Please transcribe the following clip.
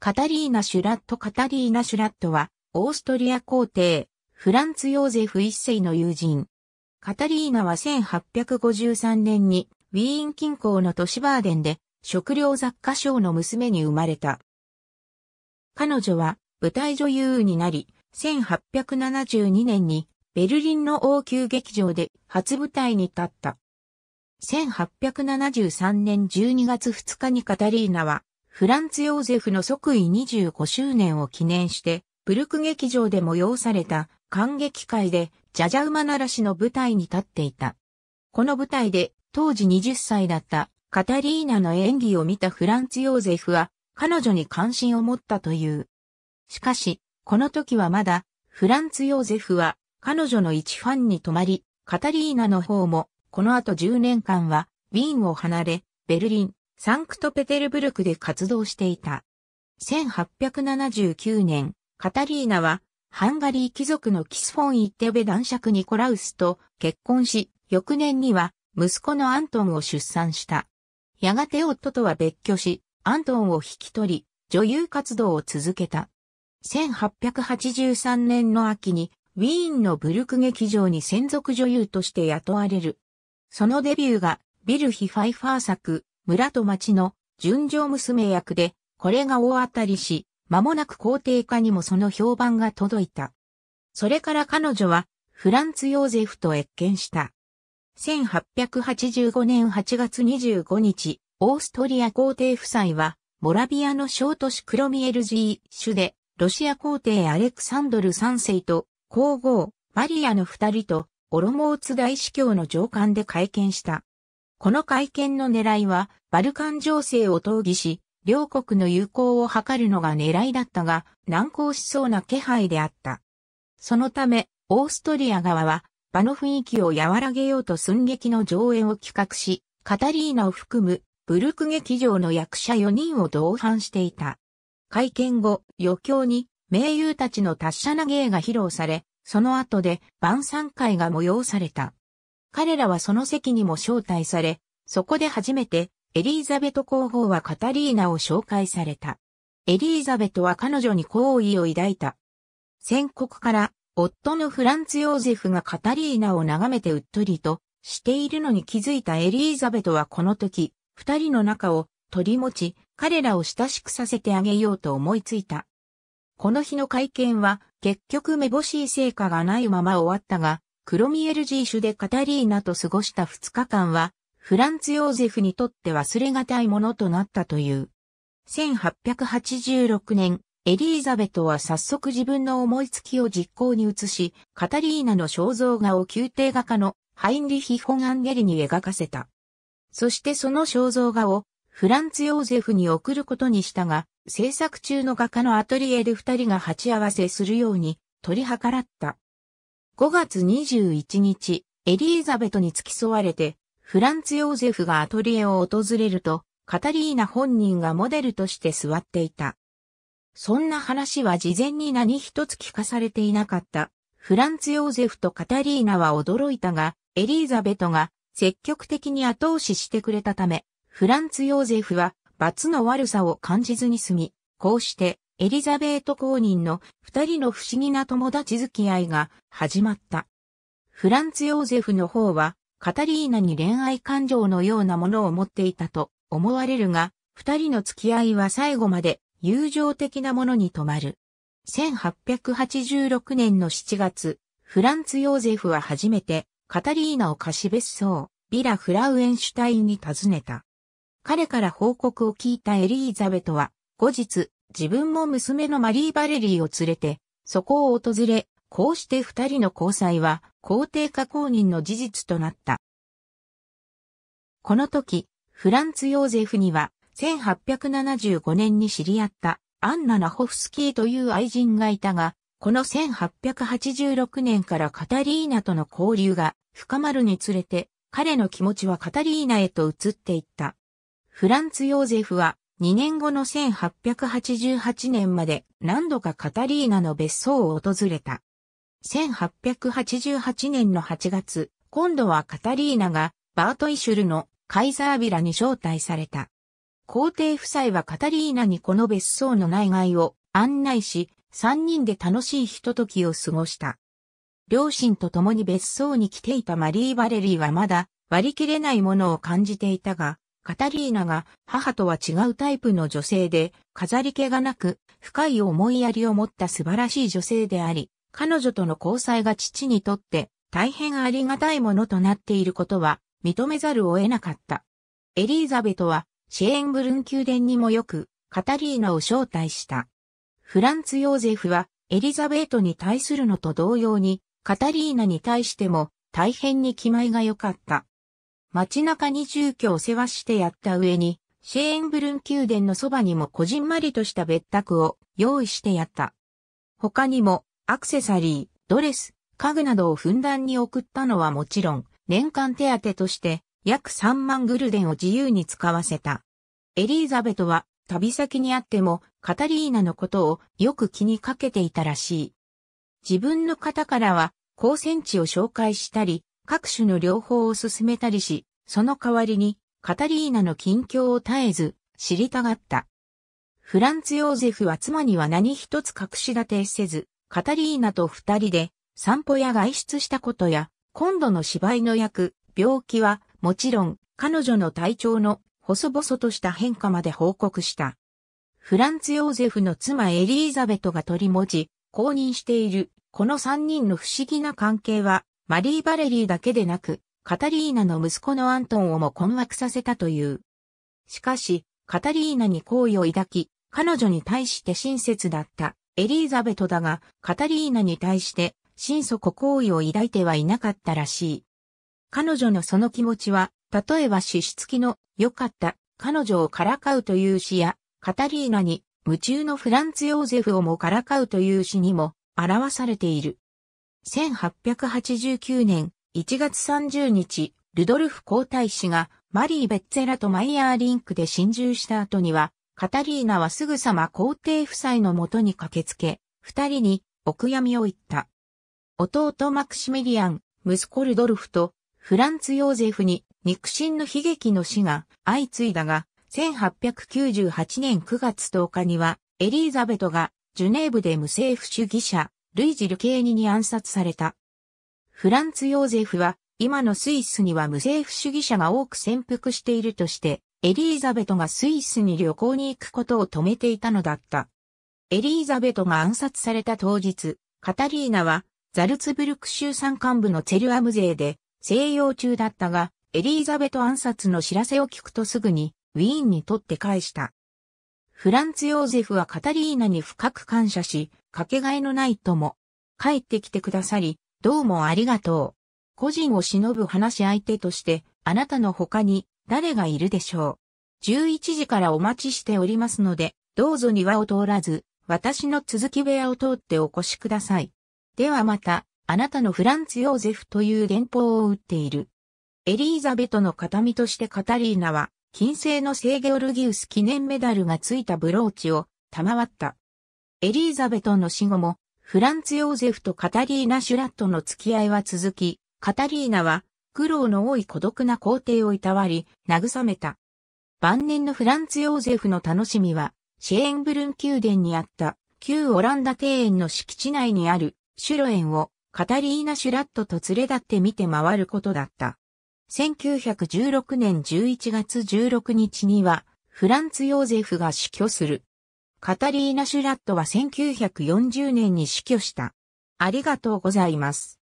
カタリーナ・シュラットカタリーナ・シュラットは、オーストリア皇帝、フランツ・ヨーゼフ一世の友人。カタリーナは1853年に、ウィーン近郊の都市バーデンで、食料雑貨商の娘に生まれた。彼女は、舞台女優になり、1872年に、ベルリンの王宮劇場で初舞台に立った。1873年12月2日にカタリーナはフランツ・ヨーゼフの即位25周年を記念して、ブルク劇場で催された感激会で、ジャジャウマナらしの舞台に立っていた。この舞台で、当時20歳だったカタリーナの演技を見たフランツ・ヨーゼフは、彼女に関心を持ったという。しかし、この時はまだ、フランツ・ヨーゼフは、彼女の一ファンに泊まり、カタリーナの方も、この後10年間は、ウィーンを離れ、ベルリン、サンクトペテルブルクで活動していた。1879年、カタリーナは、ハンガリー貴族のキスフォン・イッテベ男爵ニコラウスと結婚し、翌年には息子のアントンを出産した。やがて夫とは別居し、アントンを引き取り、女優活動を続けた。1883年の秋に、ウィーンのブルク劇場に専属女優として雇われる。そのデビューが、ビル・ヒ・ファイファー作、村と町の純情娘役で、これが大当たりし、間もなく皇帝家にもその評判が届いた。それから彼女は、フランツ・ヨーゼフと謁見した。1885年8月25日、オーストリア皇帝夫妻は、モラビアの小都市クロミエルジー州で、ロシア皇帝アレクサンドル3世と、皇后、マリアの二人と、オロモーツ大司教の上官で会見した。この会見の狙いは、バルカン情勢を討議し、両国の友好を図るのが狙いだったが、難航しそうな気配であった。そのため、オーストリア側は、場の雰囲気を和らげようと寸劇の上演を企画し、カタリーナを含むブルク劇場の役者4人を同伴していた。会見後、余興に名優たちの達者な芸が披露され、その後で晩餐会が催された。彼らはその席にも招待され、そこで初めてエリーザベト皇后はカタリーナを紹介された。エリーザベトは彼女に好意を抱いた。宣告から夫のフランツ・ヨーゼフがカタリーナを眺めてうっとりとしているのに気づいたエリーザベトはこの時、二人の仲を取り持ち、彼らを親しくさせてあげようと思いついた。この日の会見は結局めぼしい成果がないまま終わったが、クロミエルジー種でカタリーナと過ごした2日間は、フランツ・ヨーゼフにとって忘れがたいものとなったという。1886年、エリーザベトは早速自分の思いつきを実行に移し、カタリーナの肖像画を宮廷画家のハインリヒ・フォン・アンゲリに描かせた。そしてその肖像画をフランツ・ヨーゼフに送ることにしたが、制作中の画家のアトリエで二人が鉢合わせするように取り計らった。5月21日、エリーザベトに付き添われて、フランツ・ヨーゼフがアトリエを訪れると、カタリーナ本人がモデルとして座っていた。そんな話は事前に何一つ聞かされていなかった。フランツ・ヨーゼフとカタリーナは驚いたが、エリーザベトが積極的に後押ししてくれたため、フランツ・ヨーゼフは罰の悪さを感じずに済み、こうしてエリザベート公認の二人の不思議な友達付き合いが始まった。フランツ・ヨーゼフの方は、カタリーナに恋愛感情のようなものを持っていたと思われるが、二人の付き合いは最後まで友情的なものに止まる。1886年の7月、フランツ・ヨーゼフは初めてカタリーナを貸別荘、ビラ・フラウエンシュタインに訪ねた。彼から報告を聞いたエリーザベトは、後日、自分も娘のマリー・バレリーを連れて、そこを訪れ、こうして二人の交際は皇帝下公認の事実となった。この時、フランツ・ヨーゼフには1875年に知り合ったアンナ・ナホフスキーという愛人がいたが、この1886年からカタリーナとの交流が深まるにつれて、彼の気持ちはカタリーナへと移っていった。フランツ・ヨーゼフは2年後の1888年まで何度かカタリーナの別荘を訪れた。1888年の8月、今度はカタリーナがバートイシュルのカイザービラに招待された。皇帝夫妻はカタリーナにこの別荘の内外を案内し、3人で楽しいひとときを過ごした。両親と共に別荘に来ていたマリー・バレリーはまだ割り切れないものを感じていたが、カタリーナが母とは違うタイプの女性で、飾り気がなく、深い思いやりを持った素晴らしい女性であり、彼女との交際が父にとって大変ありがたいものとなっていることは認めざるを得なかった。エリーザベトはシェーンブルン宮殿にもよくカタリーナを招待した。フランツ・ヨーゼフはエリザベートに対するのと同様にカタリーナに対しても大変に気前が良かった。街中に住居を世話してやった上に、シェーンブルン宮殿のそばにもこじんまりとした別宅を用意してやった。他にも、アクセサリー、ドレス、家具などをふんだんに送ったのはもちろん、年間手当として、約3万グルデンを自由に使わせた。エリーザベトは、旅先にあっても、カタリーナのことをよく気にかけていたらしい。自分の方からは、高専地を紹介したり、各種の療法を進めたりし、その代わりに、カタリーナの近況を絶えず、知りたがった。フランツ・ヨーゼフは妻には何一つ隠し立てせず、カタリーナと二人で散歩や外出したことや、今度の芝居の役、病気は、もちろん、彼女の体調の細々とした変化まで報告した。フランツ・ヨーゼフの妻エリーザベトが取り持ち、公認している、この三人の不思議な関係は、マリー・バレリーだけでなく、カタリーナの息子のアントンをも困惑させたという。しかし、カタリーナに好意を抱き、彼女に対して親切だったエリーザベトだが、カタリーナに対して心底好意を抱いてはいなかったらしい。彼女のその気持ちは、例えば資質きの良かった彼女をからかうという詩や、カタリーナに夢中のフランツ・ヨーゼフをもからかうという詩にも表されている。1889年1月30日、ルドルフ皇太子がマリー・ベッツェラとマイヤーリンクで心中した後には、カタリーナはすぐさま皇帝夫妻のもとに駆けつけ、二人にお悔やみを言った。弟マクシミリアン、息子ルドルフとフランツ・ヨーゼフに肉親の悲劇の死が相次いだが、1898年9月10日にはエリーザベトがジュネーブで無政府主義者ルイジ・ルケーニに暗殺された。フランツ・ヨーゼフは、今のスイスには無政府主義者が多く潜伏しているとして、エリーザベトがスイスに旅行に行くことを止めていたのだった。エリーザベトが暗殺された当日、カタリーナは、ザルツブルク州山間部のツェルアム勢で、西洋中だったが、エリーザベト暗殺の知らせを聞くとすぐに、ウィーンにとって返した。フランツ・ヨーゼフはカタリーナに深く感謝し、かけがえのないとも、帰ってきてくださり、どうもありがとう。個人を忍ぶ話し相手として、あなたの他に誰がいるでしょう。11時からお待ちしておりますので、どうぞ庭を通らず、私の続き部屋を通ってお越しください。ではまた、あなたのフランツ・ヨーゼフという電報を打っている。エリーザベトの形見としてカタリーナは、金星の聖ゲオルギウス記念メダルがついたブローチを賜った。エリーザベトの死後も、フランツ・ヨーゼフとカタリーナ・シュラットの付き合いは続き、カタリーナは苦労の多い孤独な皇帝をいたわり、慰めた。晩年のフランツ・ヨーゼフの楽しみは、シェーンブルン宮殿にあった旧オランダ庭園の敷地内にあるシュロ園をカタリーナ・シュラットと連れ立って見て回ることだった。1916年11月16日には、フランツ・ヨーゼフが死去する。カタリーナ・シュラットは1940年に死去した。ありがとうございます。